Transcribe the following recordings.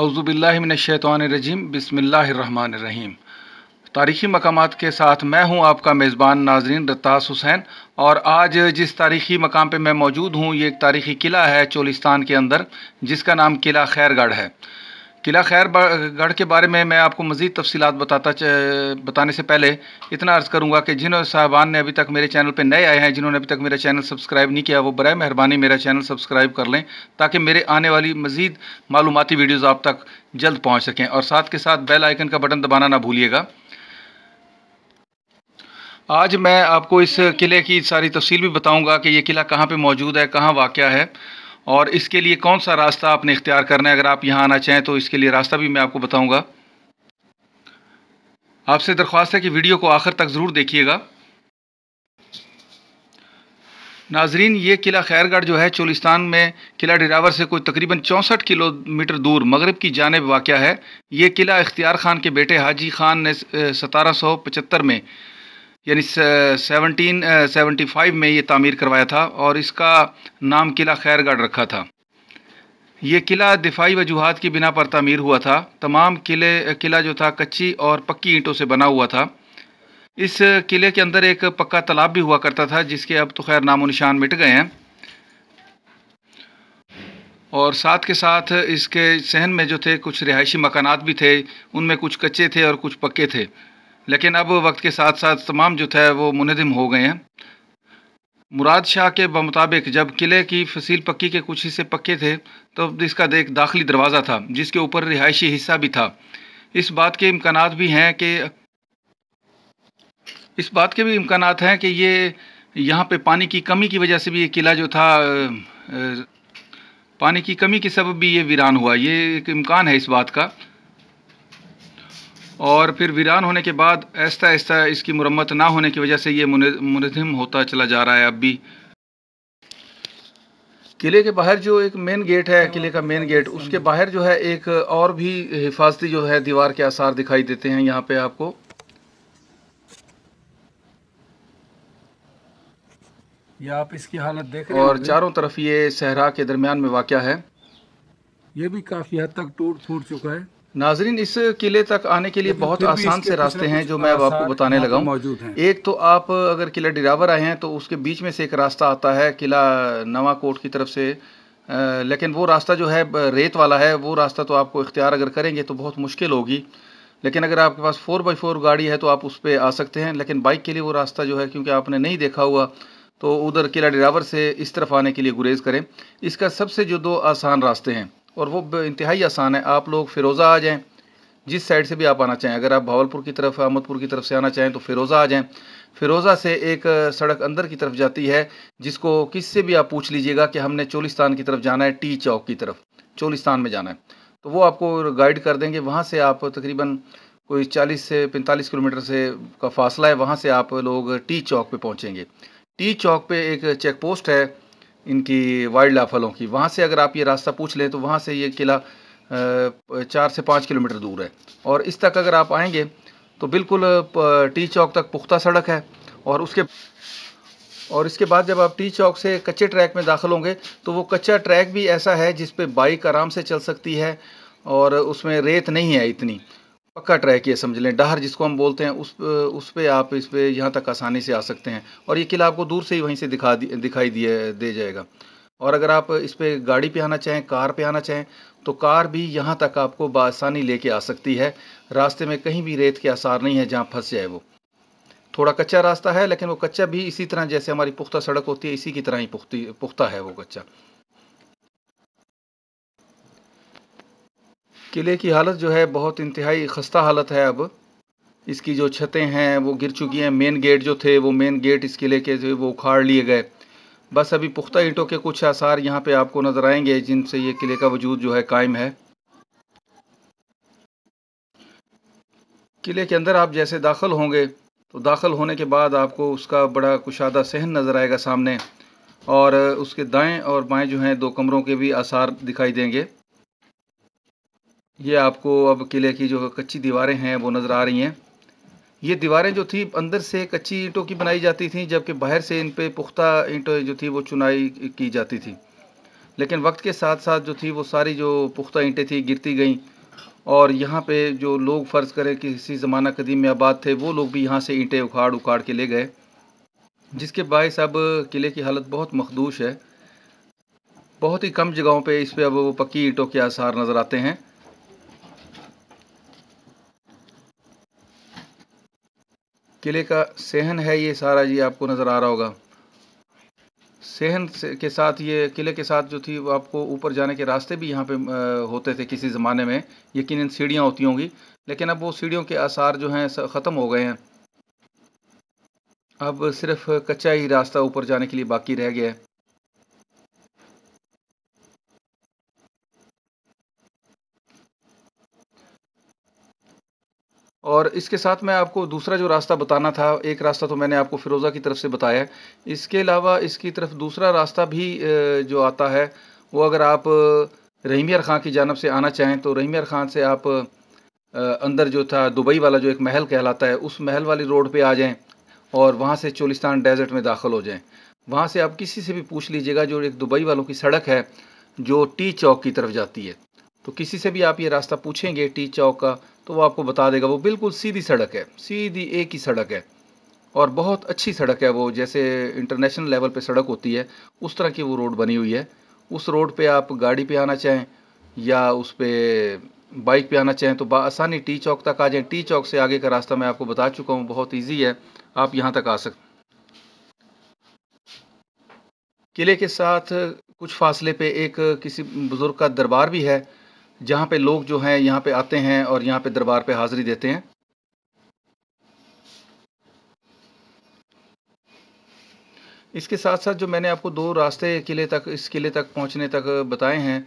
अवज़ुबिल्लिमिनशैतरजीम बसमीम तारीख़ी मकाम के साथ मैं हूं आपका मेज़बान नाजरीन रत्तास हुसैन और आज जिस तारीख़ी मकाम पे मैं मौजूद हूं ये एक तारीख़ी किला है चोलिस्तान के अंदर जिसका नाम किला खैरगढ़ है किला खैर गढ़ के बारे में मैं आपको मज़ीद तफसी बताता बताने से पहले इतना अर्ज़ करूँगा कि जिन साहबान ने अभी तक मेरे चैनल पर नए आए हैं जिन्होंने अभी तक मेरा चैनल सब्सक्राइब नहीं किया वो बर मेहरबानी मेरा चैनल सब्सक्राइब कर लें ताकि मेरे आने वाली मज़ीद मालूमती वीडियोज़ आप तक जल्द पहुँच सकें और साथ के साथ बेल आइकन का बटन दबाना ना भूलिएगा आज मैं आपको इस किले की सारी तफसील भी बताऊँगा कि ये किला कहाँ पर मौजूद है कहाँ वाक़ है और इसके लिए कौन सा रास्ता आपने इख्तियार करना है अगर आप यहाँ आना चाहें तो इसके लिए रास्ता भी मैं आपको बताऊँगा आपसे दरख्वास्त है कि वीडियो को आखिर तक ज़रूर देखिएगा नाजरीन ये किला खैरगढ़ जो है चोलिस्तान में किला डिरावर से कोई तकरीबन चौंसठ किलोमीटर दूर मगरब की जानब वाक़ है ये किला इख्तियार खान के बेटे हाजी खान ने सतारह सौ पचहत्तर में यानी सेवनटीन सेवेंटी फाइव में ये तामीर करवाया था और इसका नाम किला खैरगढ़ रखा था ये किला दिफाई वजूहत की बिना पर तमीर हुआ था तमाम किले किला जो था कच्ची और पक्की ईंटों से बना हुआ था इस किले के अंदर एक पक्का तालाब भी हुआ करता था जिसके अब तो खैर नामो निशान मिट गए हैं और साथ के साथ इसके सहन में जो थे कुछ रिहायशी मकानात भी थे उनमें कुछ कच्चे थे और कुछ पक्के थे लेकिन अब वक्त के साथ साथ तमाम जो है वो मुनदम हो गए हैं मुराद शाह के मुताबिक जब किले की फसील पक्की के कुछ हिस्से पक्के थे तो इसका एक दाखिली दरवाज़ा था जिसके ऊपर रिहायशी हिस्सा भी था इस बात के इम्कान भी हैं कि इस बात के भी इम्कान हैं कि ये यहाँ पे पानी की कमी की वजह से भी ये किला जो था पानी की कमी के सब भी ये वीरान हुआ ये एक इम्कान है इस बात का और फिर वीरान होने के बाद ऐसा ऐसा इसकी मुरम्मत ना होने की वजह से ये मुनजम होता चला जा रहा है अब भी किले के बाहर जो एक मेन गेट है किले का मेन गेट उसके बाहर जो है एक और भी हिफाजती जो है दीवार के आसार दिखाई देते हैं यहाँ पे आपको या आप इसकी हालत देख रहे और चारों तरफ ये सहरा के दरमियान में वाक़ है ये भी काफ़ी हद तक टूट फूट चुका है नाजरीन इस किले तक आने के लिए बहुत आसान से रास्ते हैं जो मैं अब आपको बताने लगा हूँ मौजूद हैं एक तो आप अगर किला डिरावर आए हैं तो उसके बीच में से एक रास्ता आता है किला नवा कोट की तरफ से लेकिन वो रास्ता जो है रेत वाला है वो रास्ता तो आपको इख्तियार अगर करेंगे तो बहुत मुश्किल होगी लेकिन अगर आपके पास फ़ोर बाई फोर गाड़ी है तो आप उस पर आ सकते हैं लेकिन बाइक के लिए वो रास्ता जो है क्योंकि आपने नहीं देखा हुआ तो उधर किला डिरावर से इस तरफ आने के लिए गुरेज करें इसका सबसे जो दो आसान रास्ते हैं और वो इंतहाई आसान है आप लोग फ़िरोज़ा आ जाएँ जिस साइड से भी आप आना चाहें अगर आप भावलपुर की तरफ अहमदपुर की तरफ से आना चाहें तो फ़िरोज़ा आ जाएँ फ़िरोज़ा से एक सड़क अंदर की तरफ जाती है जिसको किससे भी आप पूछ लीजिएगा कि हमने चोलिस्तान की तरफ जाना है टी चौक की तरफ चोलिस्तान में जाना है तो वो आपको गाइड कर देंगे वहाँ से आप तकरीबन कोई 40 से 45 किलोमीटर से का फासला है वहाँ से आप लोग टी चौक पे पहुँचेंगे टी चौक पे एक चेक पोस्ट है इनकी वाइल्ड लाइफ वालों की वहाँ से अगर आप ये रास्ता पूछ लें तो वहाँ से ये किला चार से पाँच किलोमीटर दूर है और इस तक अगर आप आएंगे तो बिल्कुल टी चौक तक पुख्ता सड़क है और उसके और इसके बाद जब आप टी चौक से कच्चे ट्रैक में दाखिल होंगे तो वो कच्चा ट्रैक भी ऐसा है जिस पे बाइक आराम से चल सकती है और उसमें रेत नहीं है इतनी पक्का ट्रैक ये समझ लें डहर जिसको हम बोलते हैं उस उस पर आप इस पर यहाँ तक आसानी से आ सकते हैं और ये किला आपको दूर से ही वहीं से दिखा दिखाई दिए दे जाएगा और अगर आप इस पर गाड़ी पे आना चाहें कार पे आना चाहें तो कार भी यहाँ तक आपको बासानी लेके आ सकती है रास्ते में कहीं भी रेत के आसार नहीं है जहाँ फंस जाए वो थोड़ा कच्चा रास्ता है लेकिन वो कच्चा भी इसी तरह जैसे हमारी पुख्ता सड़क होती है इसी की तरह ही पुख्ती पुख्ता है वो कच्चा किले की हालत जो है बहुत इंतहाई खस्ता हालत है अब इसकी जो छतें हैं वो गिर चुकी हैं मेन गेट जो थे वो मेन गेट इस किले के वो उखाड़ लिए गए बस अभी पुख्ता ईंटों के कुछ आसार यहाँ पे आपको नज़र आएंगे जिनसे ये किले का वजूद जो है कायम है किले के अंदर आप जैसे दाखिल होंगे तो दाखिल होने के बाद आपको उसका बड़ा कुशादा सहन नज़र आएगा सामने और उसके दाएं और बाएं जो हैं दो कमरों के भी आसार दिखाई देंगे ये आपको अब किले की जो कच्ची दीवारें हैं वो नज़र आ रही हैं ये दीवारें जो थी अंदर से कच्ची ईंटों की बनाई जाती थी जबकि बाहर से इन पर पुख्ता ईंटें जो थी वो चुनाई की जाती थी लेकिन वक्त के साथ साथ जो थी वो सारी जो पुख्ता ईंटें थी गिरती गईं और यहाँ पे जो लोग फ़र्ज़ करें कि किसी ज़माना कदीम में आबाद थे वो लोग भी यहाँ से ईंटें उखाड़ उखाड़ के ले गए जिसके बायस अब किले की हालत बहुत मखदूश है बहुत ही कम जगहों पे इस पर अब वो पक्की ईंटों के आसार नज़र आते हैं किले का सेहन है ये सारा ये आपको नज़र आ रहा होगा से के साथ ये किले के साथ जो थी वो आपको ऊपर जाने के रास्ते भी यहाँ पे होते थे किसी ज़माने में यकीन सीढ़ियाँ होती होंगी लेकिन अब वो सीढ़ियों के आसार जो हैं ख़त्म हो गए हैं अब सिर्फ कच्चा ही रास्ता ऊपर जाने के लिए बाकी रह गया है और इसके साथ मैं आपको दूसरा जो रास्ता बताना था एक रास्ता तो मैंने आपको फ़िरोज़ा की तरफ से बताया इसके अलावा इसकी तरफ दूसरा रास्ता भी जो आता है वो अगर आप रहीमियर ख़ान की जानब से आना चाहें तो रहीमियर ख़ान से आप अंदर जो था दुबई वाला जो एक महल कहलाता है उस महल वाली रोड पर आ जाएँ और वहाँ से चोलिस्तान डेजर्ट में दाखिल हो जाए वहाँ से आप किसी से भी पूछ लीजिएगा जो एक दुबई वालों की सड़क है जो टी चौक की तरफ जाती है तो किसी से भी आप ये रास्ता पूछेंगे टी चौक का तो वो आपको बता देगा वो बिल्कुल सीधी सड़क है सीधी एक ही सड़क है और बहुत अच्छी सड़क है वो जैसे इंटरनेशनल लेवल पे सड़क होती है उस तरह की वो रोड बनी हुई है उस रोड पे आप गाड़ी पे आना चाहें या उस पर बाइक पे आना चाहें तो आसानी टी चौक तक आ जाएं टी चौक से आगे का रास्ता मैं आपको बता चुका हूँ बहुत ईजी है आप यहाँ तक आ सकते किले के साथ कुछ फासले पे एक किसी बुज़ुर्ग का दरबार भी है जहाँ पे लोग जो हैं यहाँ पे आते हैं और यहाँ पे दरबार पे हाज़िरी देते हैं इसके साथ साथ जो मैंने आपको दो रास्ते किले तक इस किले तक पहुँचने तक बताए हैं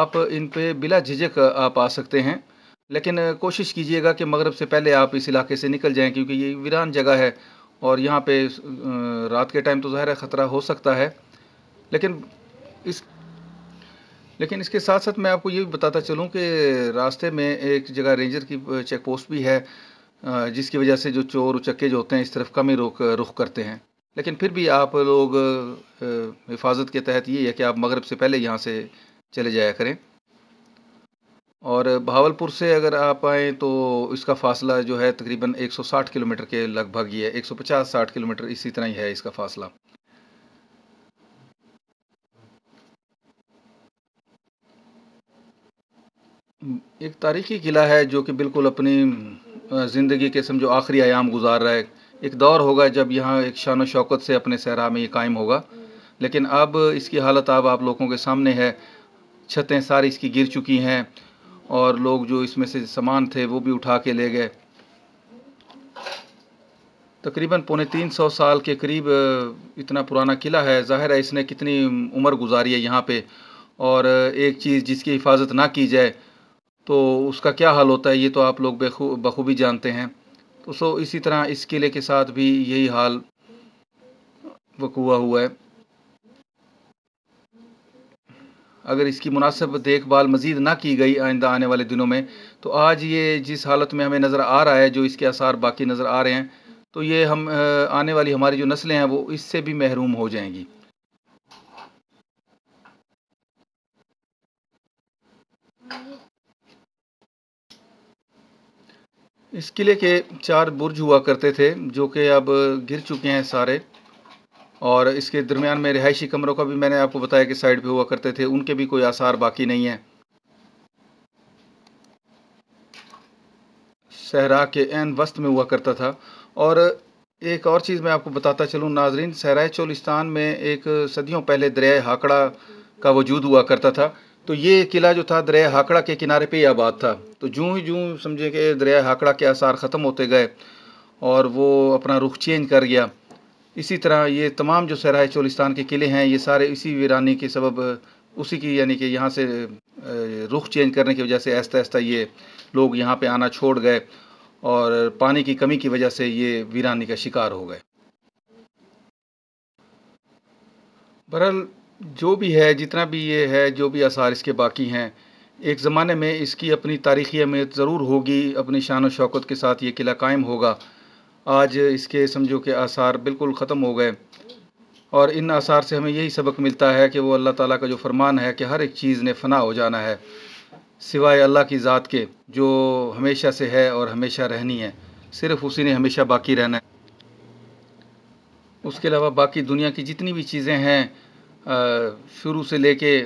आप इन पे बिला झिझक आप आ सकते हैं लेकिन कोशिश कीजिएगा कि मगरब से पहले आप इस इलाके से निकल जाएं क्योंकि ये वीरान जगह है और यहाँ पे रात के टाइम तो ज़ाहिर ख़तरा हो सकता है लेकिन इस लेकिन इसके साथ साथ मैं आपको ये भी बताता चलूँ कि रास्ते में एक जगह रेंजर की चेक पोस्ट भी है जिसकी वजह से जो चोर उचक्के जो होते हैं इस तरफ कम ही रोक रुख करते हैं लेकिन फिर भी आप लोग हिफाजत के तहत ये है कि आप मगरब से पहले यहाँ से चले जाया करें और भावलपुर से अगर आप आएँ तो इसका फासला जो है तकरीबन 160 किलोमीटर के लगभग ही है 150-60 किलोमीटर इसी तरह ही है इसका फासला एक तारीखी किला है जो कि बिल्कुल अपनी ज़िंदगी के समझो आखिरी आयाम गुजार रहा है एक दौर होगा जब यहाँ एक शान शौकत से अपने सहरा में ये कायम होगा लेकिन अब इसकी हालत अब आप लोगों के सामने है छतें सारी इसकी गिर चुकी हैं और लोग जो इसमें से सामान थे वो भी उठा के ले गए तकरीबन पौने तीन सौ साल के करीब इतना पुराना किला है ज़ाहिर है इसने कितनी उम्र गुजारी है यहाँ पे और एक चीज़ जिसकी हिफाजत ना की जाए तो उसका क्या हाल होता है ये तो आप लोग बेखू बखूबी जानते हैं तो सो इसी तरह इस किले के साथ भी यही हाल वकुआ हुआ है अगर इसकी मुनासिब देखभाल मज़ीद ना की गई आइंदा आने वाले दिनों में तो आज ये जिस हालत में हमें नज़र आ रहा है जो इसके आसार बाकी नज़र आ रहे हैं तो ये हम आने वाली हमारी जो नस्लें हैं वो इससे भी महरूम हो जाएंगी इस किले के चार बुर्ज हुआ करते थे जो कि अब गिर चुके हैं सारे और इसके दरमियान में रिहायशी कमरों का भी मैंने आपको बताया कि साइड पे हुआ करते थे उनके भी कोई आसार बाकी नहीं है सहरा के एन वस्त में हुआ करता था और एक और चीज़ मैं आपको बताता चलूँ नाजरीन सहराय चोलिस्तान में एक सदियों पहले दरियाए हाकड़ा का वजूद हुआ करता था तो ये किला जो था दरिया हाकड़ा के किनारे पे ही आबाद था तो जूँ ही जूँ समझे कि दरिया हाकड़ा के आसार ख़त्म होते गए और वो अपना रुख चेंज कर गया इसी तरह ये तमाम जो सराय चोलिस्तान के किले हैं ये सारे इसी वीरानी के सबब उसी की यानी कि यहाँ से रुख चेंज करने की वजह से आहिस्ता आहिस्ता ये लोग यहाँ पे आना छोड़ गए और पानी की कमी की वजह से ये वीरानी का शिकार हो गए बहरहाल जो भी है जितना भी ये है जो भी आसार इसके बाकी हैं एक ज़माने में इसकी अपनी तारीख़ी अहमियत ज़रूर होगी अपनी शान व शौकत के साथ ये किला कायम होगा आज इसके समझो के आसार बिल्कुल ख़त्म हो गए और इन आसार से हमें यही सबक मिलता है कि वो अल्लाह ताला का जो फरमान है कि हर एक चीज़ ने फ़ना हो जाना है सिवाय अल्लाह की ज़ात के जो हमेशा से है और हमेशा रहनी है सिर्फ़ उसी ने हमेशा बाकी रहना है उसके अलावा बाकी दुनिया की जितनी भी चीज़ें हैं शुरू से लेके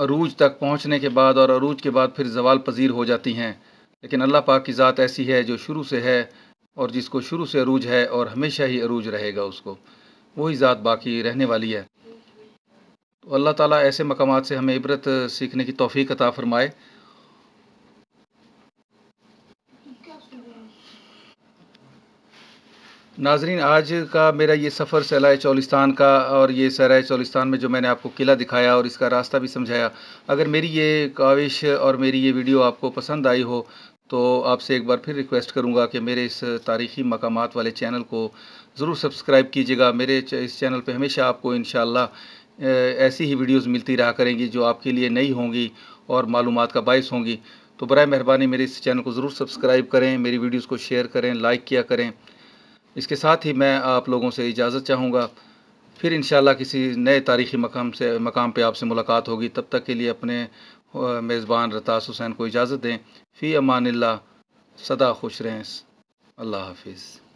अरूज तक पहुंचने के बाद और अरूज के बाद फिर जवाल पजीर हो जाती हैं लेकिन अल्लाह पाक की ज़ात ऐसी है जो शुरू से है और जिसको शुरू से अरूज है और हमेशा ही अरूज रहेगा उसको वही ज़ात बाकी रहने वाली है तो अल्लाह ताला ऐसे मकाम से हमें इबरत सीखने की तोफ़ी अता फ़रमाए नाजरीन आज का मेरा ये सफ़र सैलाए चौलिस्तान का और ये सराय चौलिस्तान में जो मैंने आपको किला दिखाया और इसका रास्ता भी समझाया अगर मेरी ये काविश और मेरी ये वीडियो आपको पसंद आई हो तो आपसे एक बार फिर रिक्वेस्ट करूँगा कि मेरे इस तारीख़ी मकाम वाले चैनल को ज़रूर सब्सक्राइब कीजिएगा मेरे इस चैनल पर हमेशा आपको इन ऐसी ही वीडियोज़ मिलती रहा करेंगी जो आपके लिए नई होंगी और मालूम का बायस होंगी तो बर मेहरबानी मेरे इस चैनल को ज़रूर सब्सक्राइब करें मेरी वीडियोज़ को शेयर करें लाइक किया करें इसके साथ ही मैं आप लोगों से इजाज़त चाहूँगा फिर इन किसी नए तारीख़ी मकाम से मकाम पर आपसे मुलाकात होगी तब तक के लिए अपने मेज़बान रतास हुसैन को इजाज़त दें फ़ी अमान सदा खुश रहें अल्लाह हाफिज़